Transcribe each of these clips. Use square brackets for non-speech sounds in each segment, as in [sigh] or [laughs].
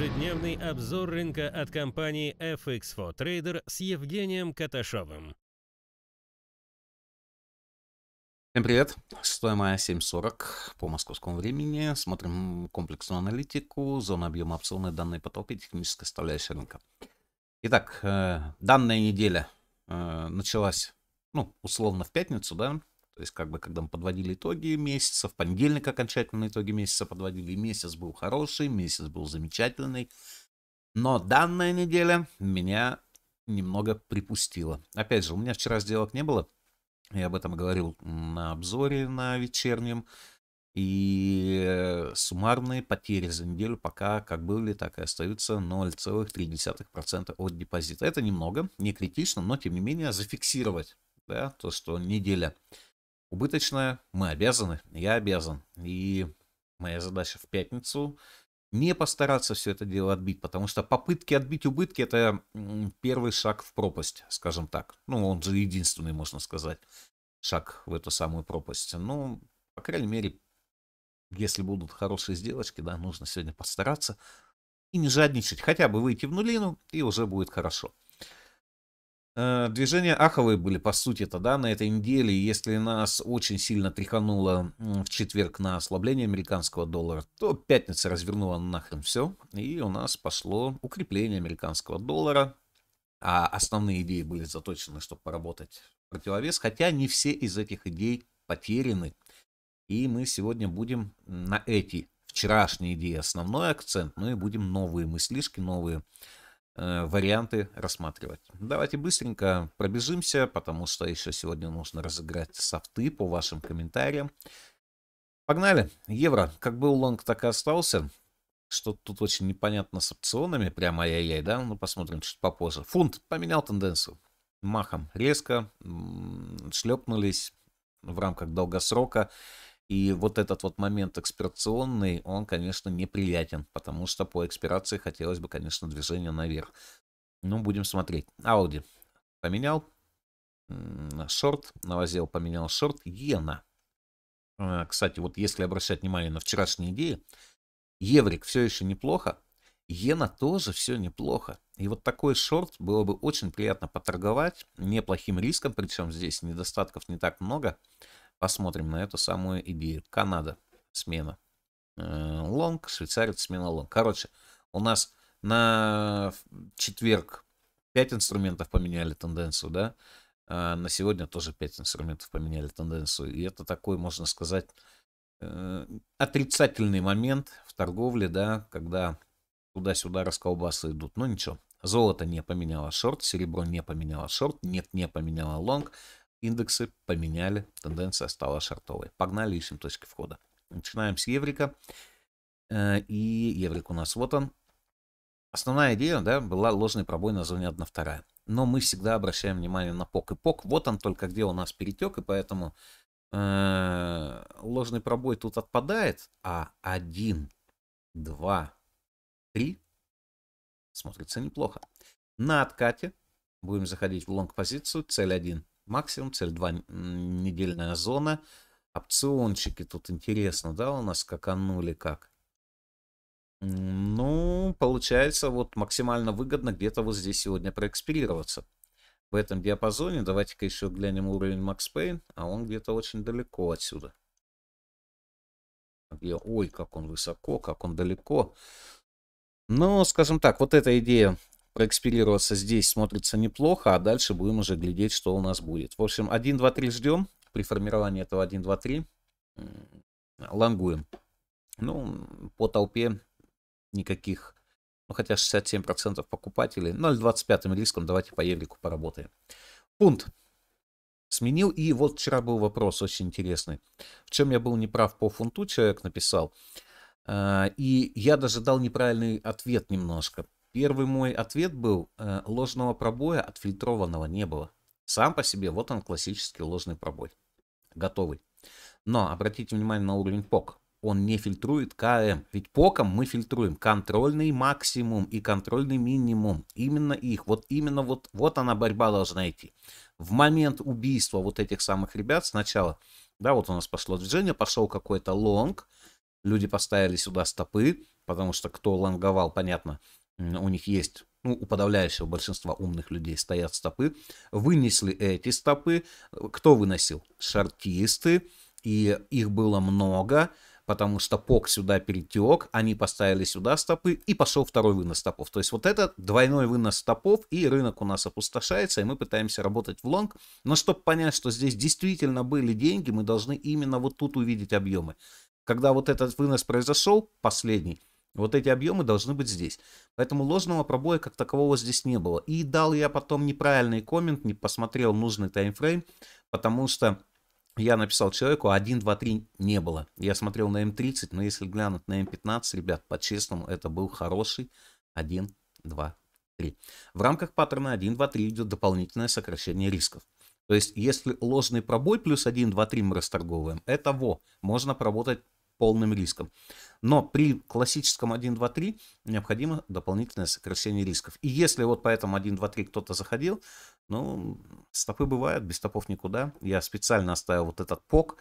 Ежедневный обзор рынка от компании FX4 Trader с Евгением Каташовым. Всем привет, 6 мая 7.40 по московскому времени. Смотрим комплексную аналитику, зону объема опционной данные потока и техническая рынка. Итак, э, данная неделя э, началась, ну, условно в пятницу, да, то есть, как бы, когда мы подводили итоги месяца, в понедельник окончательно итоги месяца подводили, месяц был хороший, месяц был замечательный. Но данная неделя меня немного припустила. Опять же, у меня вчера сделок не было. Я об этом говорил на обзоре на вечернем. И э, суммарные потери за неделю пока как были, так и остаются 0,3% от депозита. Это немного, не критично, но тем не менее зафиксировать да, то, что неделя убыточная, мы обязаны, я обязан. И моя задача в пятницу не постараться все это дело отбить, потому что попытки отбить убытки это первый шаг в пропасть, скажем так. Ну, он же единственный, можно сказать, шаг в эту самую пропасть. Ну, по крайней мере, если будут хорошие сделочки, да, нужно сегодня постараться и не жадничать, хотя бы выйти в нулину, и уже будет хорошо. Э, движения аховые были, по сути это да, на этой неделе. Если нас очень сильно тряхануло в четверг на ослабление американского доллара, то пятница развернула нахрен все, и у нас пошло укрепление американского доллара. А основные идеи были заточены, чтобы поработать в противовес, хотя не все из этих идей потеряны. И мы сегодня будем на эти вчерашние идеи основной акцент, ну и будем новые мыслишки, новые Э, варианты рассматривать. Давайте быстренько пробежимся, потому что еще сегодня нужно разыграть софты по вашим комментариям. Погнали. Евро. Как был лонг, так и остался. Что тут очень непонятно с опционами. Прямо ай-яй-яй, да? Ну, посмотрим чуть попозже. Фунт поменял тенденцию. Махом резко шлепнулись в рамках долгосрока. И вот этот вот момент экспирационный, он, конечно, неприятен, потому что по экспирации хотелось бы, конечно, движение наверх. Ну, будем смотреть. Ауди поменял шорт, навозил, поменял шорт. Иена. А, кстати, вот если обращать внимание на вчерашние идеи, еврик все еще неплохо, Иена тоже все неплохо. И вот такой шорт было бы очень приятно поторговать, неплохим риском, причем здесь недостатков не так много посмотрим на эту самую идею. Канада, смена. Э, лонг, швейцарец, смена лонг. Короче, у нас на четверг 5 инструментов поменяли тенденцию, да? А на сегодня тоже 5 инструментов поменяли тенденцию. И это такой, можно сказать, э, отрицательный момент в торговле, да, когда туда-сюда расколбасы идут. Ну ничего, золото не поменяло шорт, серебро не поменяло шорт, нет, не поменяло лонг, Индексы поменяли, тенденция стала шартовой. Погнали ищем точки входа. Начинаем с еврика. Э, и еврик у нас вот он. Основная идея да, была ложный пробой на зоне 1-2. Но мы всегда обращаем внимание на ПОК и ПОК. Вот он только где у нас перетек, и поэтому э, ложный пробой тут отпадает. А 1, 2, 3 смотрится неплохо. На откате будем заходить в лонг-позицию. Цель 1 максимум, цель 2 недельная зона. Опциончики тут интересно, да, у нас каканули как. Ну, получается, вот максимально выгодно где-то вот здесь сегодня проэкспирироваться. В этом диапазоне, давайте-ка еще глянем уровень Max Payne, а он где-то очень далеко отсюда. Где, ой, как он высоко, как он далеко. Ну, скажем так, вот эта идея проэкспилироваться здесь смотрится неплохо, а дальше будем уже глядеть, что у нас будет. В общем, 1, 2, 3 ждем. При формировании этого 1, 2, 3 лангуем. Ну, по толпе никаких, ну хотя 67% покупателей, 0,25 ну, риском давайте по еврику поработаем. Пункт сменил. И вот вчера был вопрос очень интересный. В чем я был неправ по фунту, человек написал. А, и я даже дал неправильный ответ немножко. Первый мой ответ был, э, ложного пробоя отфильтрованного не было. Сам по себе, вот он классический ложный пробой. Готовый. Но обратите внимание на уровень ПОК. Он не фильтрует КМ. Ведь ПОКом мы фильтруем контрольный максимум и контрольный минимум. Именно их. Вот именно вот, вот она борьба должна идти. В момент убийства вот этих самых ребят сначала, да, вот у нас пошло движение, пошел какой-то лонг. Люди поставили сюда стопы, потому что кто лонговал, понятно, у них есть ну, у подавляющего большинства умных людей стоят стопы. Вынесли эти стопы. Кто выносил? Шартисты. И их было много, потому что ПОК сюда перетек, они поставили сюда стопы, и пошел второй вынос стопов. То есть вот это двойной вынос стопов, и рынок у нас опустошается, и мы пытаемся работать в лонг. Но чтобы понять, что здесь действительно были деньги, мы должны именно вот тут увидеть объемы. Когда вот этот вынос произошел, последний, вот эти объемы должны быть здесь. Поэтому ложного пробоя как такового здесь не было. И дал я потом неправильный коммент, не посмотрел нужный таймфрейм, потому что я написал человеку 1, 2, 3 не было. Я смотрел на М30, но если глянуть на М15, ребят, по-честному, это был хороший 1, 2, 3. В рамках паттерна 1, 2, 3 идет дополнительное сокращение рисков. То есть, если ложный пробой плюс 1, 2, 3 мы расторговываем, это во, можно поработать полным риском. Но при классическом 1, 2, 3 необходимо дополнительное сокращение рисков. И если вот по этому 1, 2, 3 кто-то заходил, ну, стопы бывают, без стопов никуда. Я специально оставил вот этот ПОК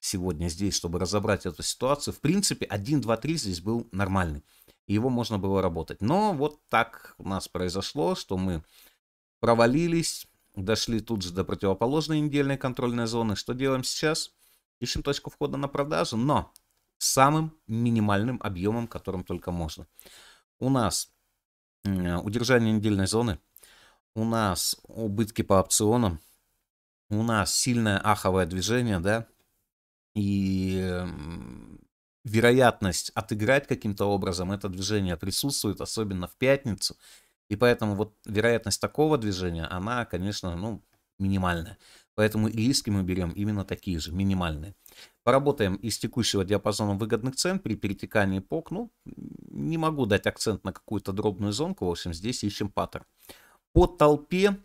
сегодня здесь, чтобы разобрать эту ситуацию. В принципе, 1, 2, 3 здесь был нормальный. его можно было работать. Но вот так у нас произошло, что мы провалились, дошли тут же до противоположной недельной контрольной зоны. Что делаем сейчас? Ищем точку входа на продажу, но самым минимальным объемом, которым только можно. У нас э, удержание недельной зоны, у нас убытки по опционам, у нас сильное аховое движение, да, и вероятность отыграть каким-то образом это движение присутствует, особенно в пятницу. И поэтому вот вероятность такого движения, она, конечно, ну, минимальная. Поэтому и риски мы берем именно такие же, минимальные. Поработаем из текущего диапазона выгодных цен при перетекании по окну. Не могу дать акцент на какую-то дробную зонку. В общем, здесь ищем паттерн. По толпе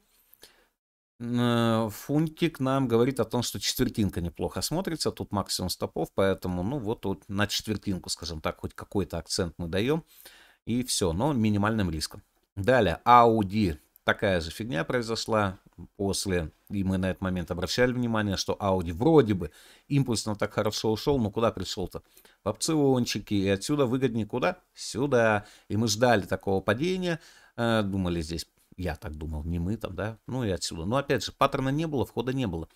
э, фунтик нам говорит о том, что четвертинка неплохо смотрится. Тут максимум стопов, поэтому, ну вот, вот на четвертинку, скажем так, хоть какой-то акцент мы даем. И все, но минимальным риском. Далее, Audi. Такая же фигня произошла после, и мы на этот момент обращали внимание, что Audi вроде бы импульсно так хорошо ушел, но куда пришел-то? В опциончики, и отсюда выгоднее куда? Сюда. И мы ждали такого падения, э, думали здесь, я так думал, не мы там, да, ну и отсюда. Но опять же, паттерна не было, входа не было.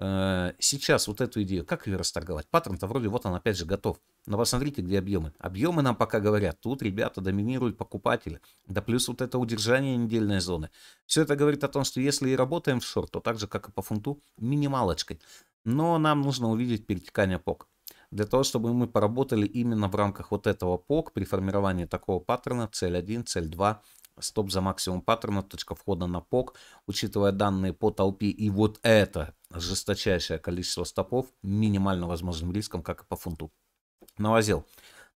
Э, сейчас вот эту идею, как ее расторговать? Паттерн-то вроде вот он опять же готов. Но посмотрите, где объемы. Объемы нам пока говорят, тут ребята доминируют покупатели. Да плюс вот это удержание недельной зоны. Все это говорит о том, что если и работаем в шорт, то так же, как и по фунту, минималочкой. Но нам нужно увидеть перетекание ПОК. Для того, чтобы мы поработали именно в рамках вот этого ПОК при формировании такого паттерна, цель 1, цель 2 стоп за максимум паттерна, точка входа на ПОК. Учитывая данные по толпе и вот это жесточайшее количество стопов, минимально возможным риском, как и по фунту. Навозил.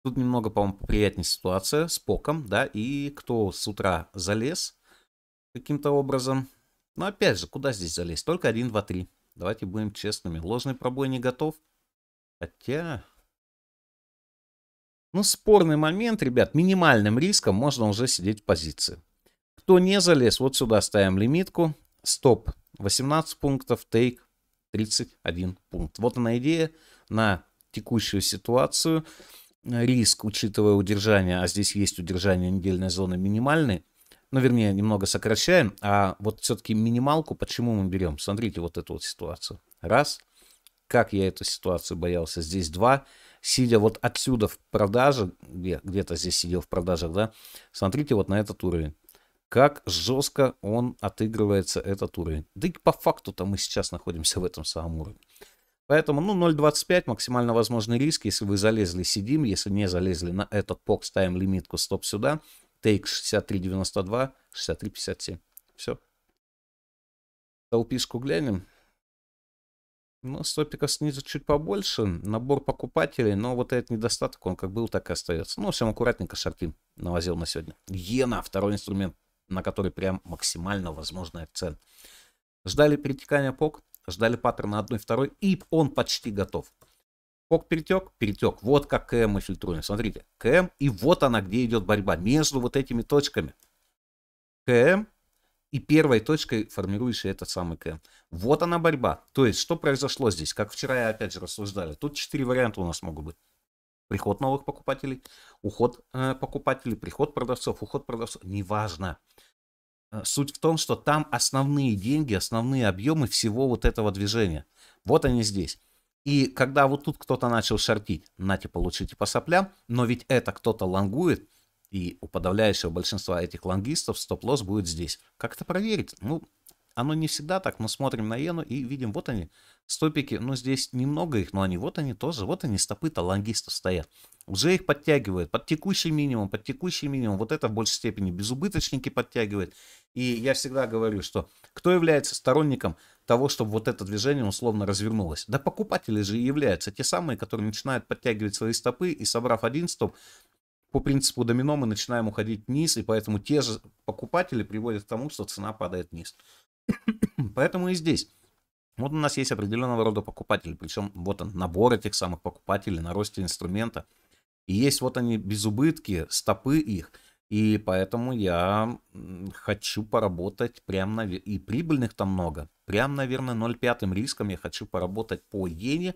Тут немного, по-моему, поприятнее ситуация с поком, да, и кто с утра залез каким-то образом. Но опять же, куда здесь залезть? Только 1, 2, 3. Давайте будем честными. Ложный пробой не готов. Хотя, ну, спорный момент, ребят, минимальным риском можно уже сидеть в позиции. Кто не залез, вот сюда ставим лимитку. Стоп 18 пунктов, тейк 31 пункт. Вот она идея на текущую ситуацию. Риск, учитывая удержание, а здесь есть удержание недельной зоны минимальный, ну, вернее, немного сокращаем, а вот все-таки минималку почему мы берем? Смотрите вот эту вот ситуацию. Раз. Как я эту ситуацию боялся. Здесь два. Два сидя вот отсюда в продаже, где, где-то здесь сидел в продажах, да, смотрите вот на этот уровень. Как жестко он отыгрывается, этот уровень. Да и по факту-то мы сейчас находимся в этом самом уровне. Поэтому, ну, 0.25 максимально возможный риск, если вы залезли, сидим, если не залезли на этот POC, ставим лимитку стоп сюда, тейк 63.92, 63.57. Все. Толпишку глянем. Ну, стопика снизу чуть побольше, набор покупателей, но вот этот недостаток, он как был, так и остается. Ну, всем аккуратненько шарки навозил на сегодня. Иена, второй инструмент, на который прям максимально возможный акцент. Ждали перетекания ПОК, ждали паттерна 1 2 и он почти готов. Пок перетек, перетек. Вот как КМ мы фильтруем. Смотрите, КМ, и вот она, где идет борьба между вот этими точками. КМ и первой точкой формируешь этот самый КМ. Вот она борьба. То есть, что произошло здесь? Как вчера я опять же рассуждали. Тут четыре варианта у нас могут быть. Приход новых покупателей, уход э, покупателей, приход продавцов, уход продавцов. Неважно. Э, суть в том, что там основные деньги, основные объемы всего вот этого движения. Вот они здесь. И когда вот тут кто-то начал шортить, нате, получите по соплям, но ведь это кто-то лангует. И у подавляющего большинства этих лонгистов стоп-лосс будет здесь. Как это проверить? Ну, оно не всегда так, но смотрим на иену и видим, вот они, стопики, ну здесь немного их, но они, вот они тоже, вот они, стопы-то лонгистов стоят. Уже их подтягивают под текущий минимум, под текущий минимум, вот это в большей степени безубыточники подтягивает. И я всегда говорю, что кто является сторонником того, чтобы вот это движение условно развернулось? Да покупатели же и являются те самые, которые начинают подтягивать свои стопы и собрав один стоп, по принципу домино мы начинаем уходить вниз, и поэтому те же покупатели приводят к тому, что цена падает вниз. [coughs] поэтому и здесь. Вот у нас есть определенного рода покупатели, причем вот он, набор этих самых покупателей на росте инструмента. И есть вот они без убытки, стопы их. И поэтому я хочу поработать прямо на... И прибыльных там много. Прям, наверное, 0,5 риском я хочу поработать по иене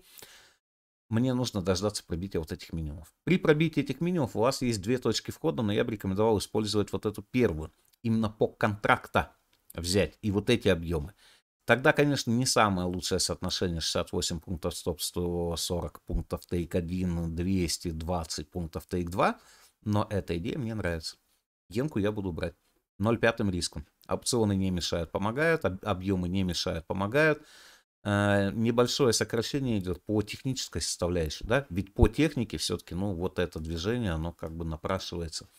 мне нужно дождаться пробития вот этих минимумов. При пробитии этих минимумов у вас есть две точки входа, но я бы рекомендовал использовать вот эту первую. Именно по контракта взять и вот эти объемы. Тогда, конечно, не самое лучшее соотношение 68 пунктов стоп, 140 пунктов тейк 1, 220 пунктов тейк 2, но эта идея мне нравится. Генку я буду брать. 0,5 риском. Опционы не мешают, помогают, объемы не мешают, помогают. Э, небольшое сокращение идет по технической составляющей, да, ведь по технике все-таки, ну, вот это движение, оно как бы напрашивается,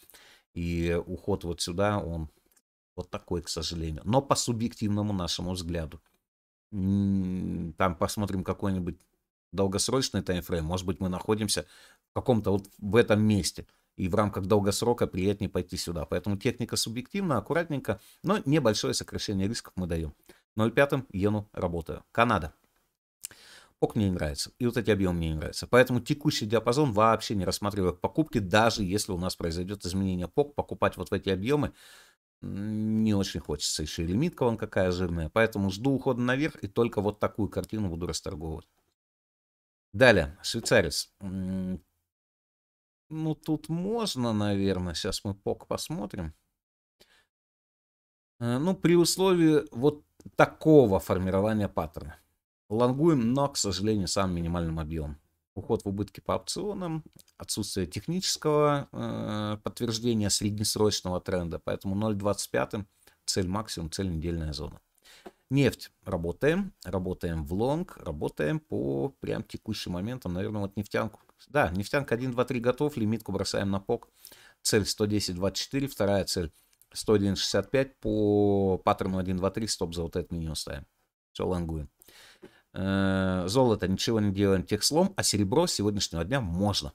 и уход вот сюда, он вот такой, к сожалению, но по субъективному нашему взгляду. Там посмотрим какой-нибудь долгосрочный таймфрейм, может быть, мы находимся в каком-то вот в этом месте, и в рамках долгосрока приятнее пойти сюда. Поэтому техника субъективна, аккуратненько, но небольшое сокращение рисков мы даем. 0,5 иену работаю. Канада. Ок мне не нравится. И вот эти объемы мне не нравятся. Поэтому текущий диапазон вообще не рассматриваю к покупке, даже если у нас произойдет изменение ПОК, покупать вот в эти объемы не очень хочется. Еще и лимитка вон какая жирная. Поэтому жду ухода наверх и только вот такую картину буду расторговывать. Далее, швейцарец. Ну, тут можно, наверное. Сейчас мы ПОК посмотрим. Э, ну, при условии вот такого формирования паттерна. Лонгуем, но, к сожалению, самым минимальным объемом. Уход в убытки по опционам, отсутствие технического э, подтверждения среднесрочного тренда. Поэтому 0.25 цель максимум, цель недельная зона. Нефть. Работаем. Работаем в лонг. Работаем по прям текущим моментам. Наверное, вот нефтянку. Да, нефтянка 1, 2, 3 готов. Лимитку бросаем на пок. Цель 110.24. Вторая цель 101.65 по паттерну 1.2.3 стоп за вот этот минимум ставим. Все, лонгуем. Э, золото ничего не делаем тех слом, а серебро с сегодняшнего дня можно.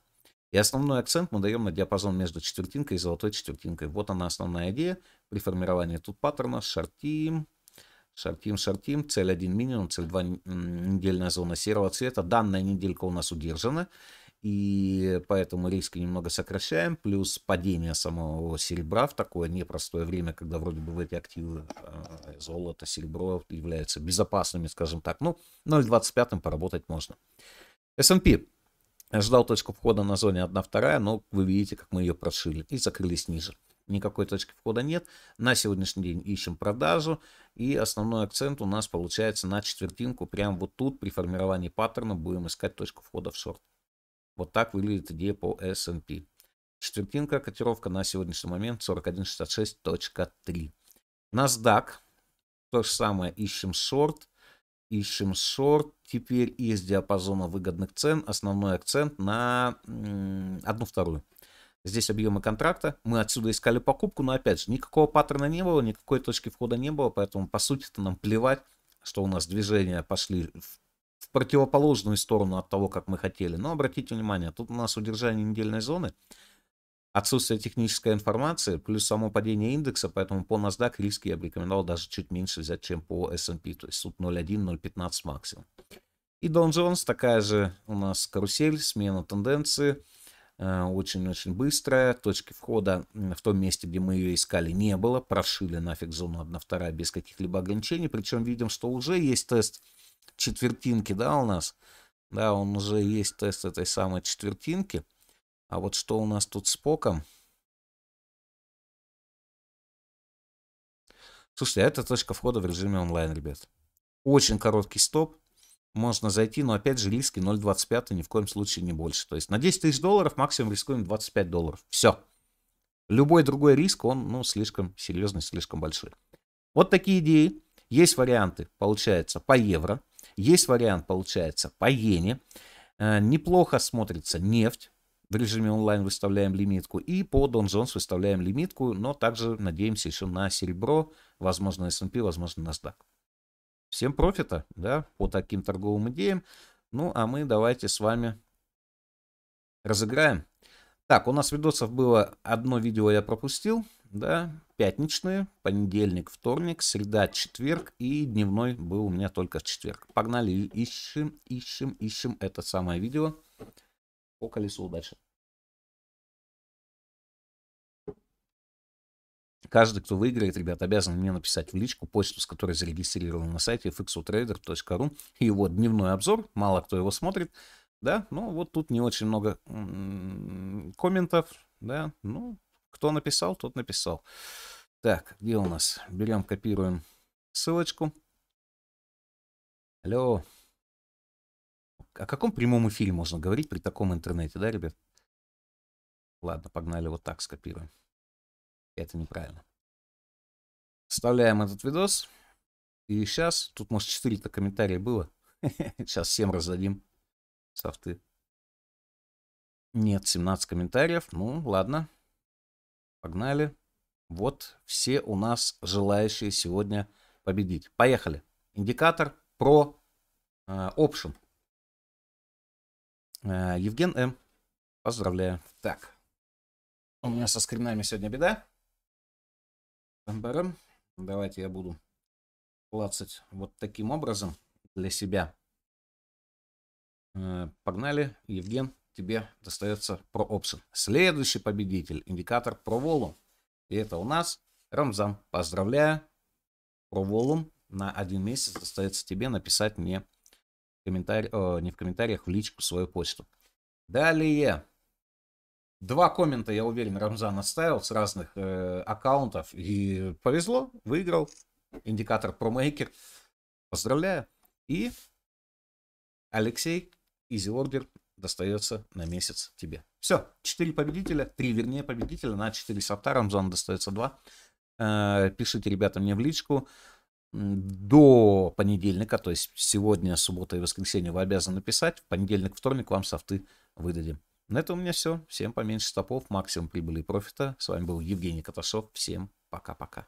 И основной акцент мы даем на диапазон между четвертинкой и золотой четвертинкой. Вот она основная идея при формировании тут паттерна. Шортим, шортим, шортим. Цель 1 минимум, цель 2 недельная зона серого цвета. Данная неделька у нас удержана и поэтому риски немного сокращаем, плюс падение самого серебра в такое непростое время, когда вроде бы в эти активы э, золото, серебро являются безопасными, скажем так. Ну, 0,25 поработать можно. S&P ждал точку входа на зоне 1-2, но вы видите, как мы ее прошили и закрылись ниже. Никакой точки входа нет. На сегодняшний день ищем продажу. И основной акцент у нас получается на четвертинку. Прямо вот тут при формировании паттерна будем искать точку входа в шорт. Вот так выглядит идея по S&P. Четвертинка, котировка на сегодняшний момент 4166.3. NASDAQ, то же самое, ищем шорт, ищем шорт. Теперь из диапазона выгодных цен основной акцент на одну вторую. Здесь объемы контракта. Мы отсюда искали покупку, но опять же, никакого паттерна не было, никакой точки входа не было, поэтому по сути-то нам плевать, что у нас движения пошли в в противоположную сторону от того, как мы хотели. Но обратите внимание, тут у нас удержание недельной зоны, отсутствие технической информации, плюс само падение индекса, поэтому по NASDAQ риски я бы рекомендовал даже чуть меньше взять, чем по S&P, то есть тут 0.1-0.15 максимум. И Дон Джонс, такая же у нас карусель, смена тенденции, э, очень-очень быстрая. Точки входа в том месте, где мы ее искали, не было. Прошили нафиг зону 1-2 без каких-либо ограничений. Причем видим, что уже есть тест четвертинки, да, у нас. Да, он уже есть тест этой самой четвертинки. А вот что у нас тут с поком? Слушайте, а это точка входа в режиме онлайн, ребят. Очень короткий стоп. Можно зайти, но опять же риски 0,25 ни в коем случае не больше. То есть на 10 тысяч долларов максимум рискуем 25 долларов. Все. Любой другой риск, он ну, слишком серьезный, слишком большой. Вот такие идеи. Есть варианты, получается, по евро. Есть вариант, получается, по иене. Э, неплохо смотрится нефть. В режиме онлайн выставляем лимитку. И по Дон Джонс выставляем лимитку, но также надеемся еще на серебро, возможно, S&P, возможно, NASDAQ. Всем профита, да, по таким торговым идеям. Ну, а мы давайте с вами разыграем. Так, у нас видосов было одно видео я пропустил да, пятничные, понедельник, вторник, среда, четверг и дневной был у меня только в четверг. Погнали, ищем, ищем, ищем это самое видео по колесу удачи. Каждый, кто выиграет, ребят, обязан мне написать в личку почту, с которой зарегистрирован на сайте fxutrader.ru. Его дневной обзор, мало кто его смотрит, да, но ну, вот тут не очень много комментов, да, ну, кто написал, тот написал. Так, где у нас? Берем, копируем ссылочку. Алло. О каком прямом эфире можно говорить при таком интернете, да, ребят? Ладно, погнали вот так скопируем. Это неправильно. Вставляем этот видос. И сейчас, тут, может, 4-то комментария было. Сейчас [laughs] всем раздадим софты. Нет, 17 комментариев. Ну, ладно. Погнали. Вот все у нас желающие сегодня победить. Поехали. Индикатор про Option. Э, э, Евген М. Поздравляю. Так. У меня со скринами сегодня беда. Давайте я буду клацать вот таким образом для себя. Э, погнали, Евген тебе достается про опцион. Следующий победитель, индикатор про волум. И это у нас Рамзан. Поздравляю, про волум на один месяц достается тебе написать мне комментарий, о, э, не в комментариях, в личку свою почту. Далее. Два коммента, я уверен, Рамзан оставил с разных э, аккаунтов. И повезло, выиграл. Индикатор промейкер. Поздравляю. И Алексей Изи ордер достается на месяц тебе. Все, 4 победителя, 3 вернее победителя на 4 сорта, Рамзан достается 2. Э, пишите, ребята, мне в личку. До понедельника, то есть сегодня, суббота и воскресенье вы обязаны писать. В понедельник, вторник вам софты выдадим. На этом у меня все. Всем поменьше стопов, максимум прибыли и профита. С вами был Евгений Каташов. Всем пока-пока.